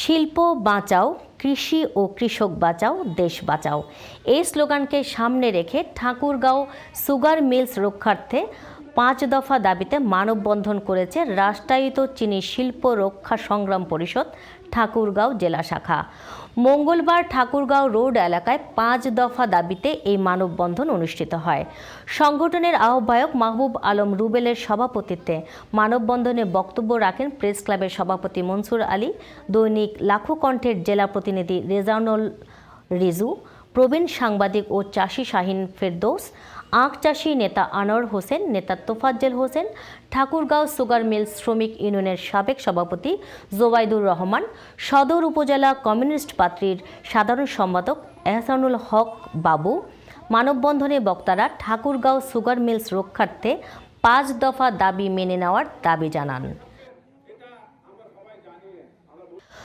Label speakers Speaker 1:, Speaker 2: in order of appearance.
Speaker 1: শিল্প বাঁচাও কৃষি ও কৃষক বাঁচাও দেশ বাঁচাও এই স্লোগানকে সামনে রেখে ঠাকুরগাঁও সুগার মিলস রক্ষার্থে পাঁচ দফা দাবিতে মানববন্ধন করেছে রাষ্ট্রায়িত চিনি শিল্প রক্ষা সংগ্রাম পরিষদ ঠাকুরগাঁও জেলা শাখা মঙ্গলবার ঠাকুরগাঁও রোড এলাকায় পাঁচ দফা দাবিতে এই মানববন্ধন অনুষ্ঠিত হয় সংগঠনের আহ্বায়ক মাহবুব আলম রুবেলের সভাপতিত্বে মানববন্ধনে বক্তব্য রাখেন প্রেস ক্লাবের সভাপতি মনসুর আলী দৈনিক লাখো কণ্ঠের জেলা প্রতিনিধি রেজানুল রিজু প্রবীণ সাংবাদিক ও চাষি শাহিন ফেরদৌস আখ চাষী নেতা আনোয়ার হোসেন নেতা তোফাজ্জেল হোসেন ঠাকুরগাঁও সুগার মিল শ্রমিক ইউনিয়নের সাবেক সভাপতি জোবাইদুর রহমান সদর উপজেলা কমিউনিস্ট পার্টির সাধারণ সম্পাদক এহসানুল হক বাবু মানববন্ধনে বক্তারা ঠাকুরগাঁও সুগার মিলস রক্ষার্থে পাঁচ দফা দাবি মেনে নেওয়ার দাবি জানান